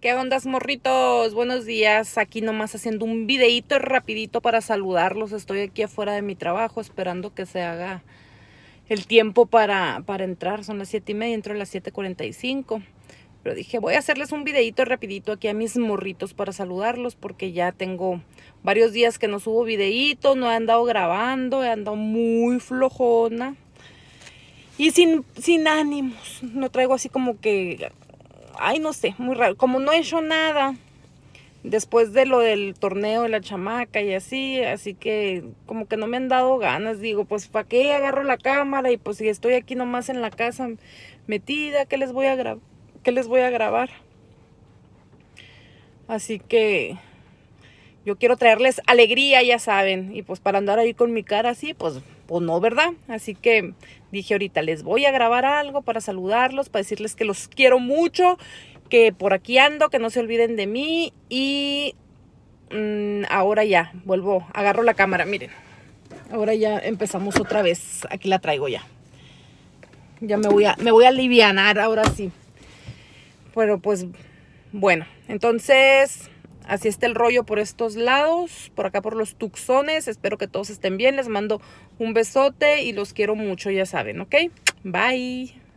¿Qué ondas morritos? Buenos días, aquí nomás haciendo un videíto rapidito para saludarlos. Estoy aquí afuera de mi trabajo esperando que se haga el tiempo para, para entrar. Son las 7 y media, entro a las 7.45. Pero dije, voy a hacerles un videíto rapidito aquí a mis morritos para saludarlos porque ya tengo varios días que no subo videíto, no he andado grabando, he andado muy flojona. Y sin, sin ánimos, no traigo así como que ay, no sé, muy raro. Como no he hecho nada después de lo del torneo de la chamaca y así, así que como que no me han dado ganas, digo, pues para qué agarro la cámara y pues si estoy aquí nomás en la casa metida, ¿qué les voy a, grabar, ¿qué les voy a grabar? Así que yo quiero traerles alegría, ya saben. Y pues para andar ahí con mi cara así, pues, pues no, ¿verdad? Así que dije ahorita, les voy a grabar algo para saludarlos, para decirles que los quiero mucho, que por aquí ando, que no se olviden de mí. Y mm, ahora ya, vuelvo, agarro la cámara, miren. Ahora ya empezamos otra vez. Aquí la traigo ya. Ya me voy a, me voy a alivianar ahora sí. Pero pues, bueno, entonces Así está el rollo por estos lados, por acá por los tuxones. Espero que todos estén bien. Les mando un besote y los quiero mucho, ya saben, ¿ok? Bye.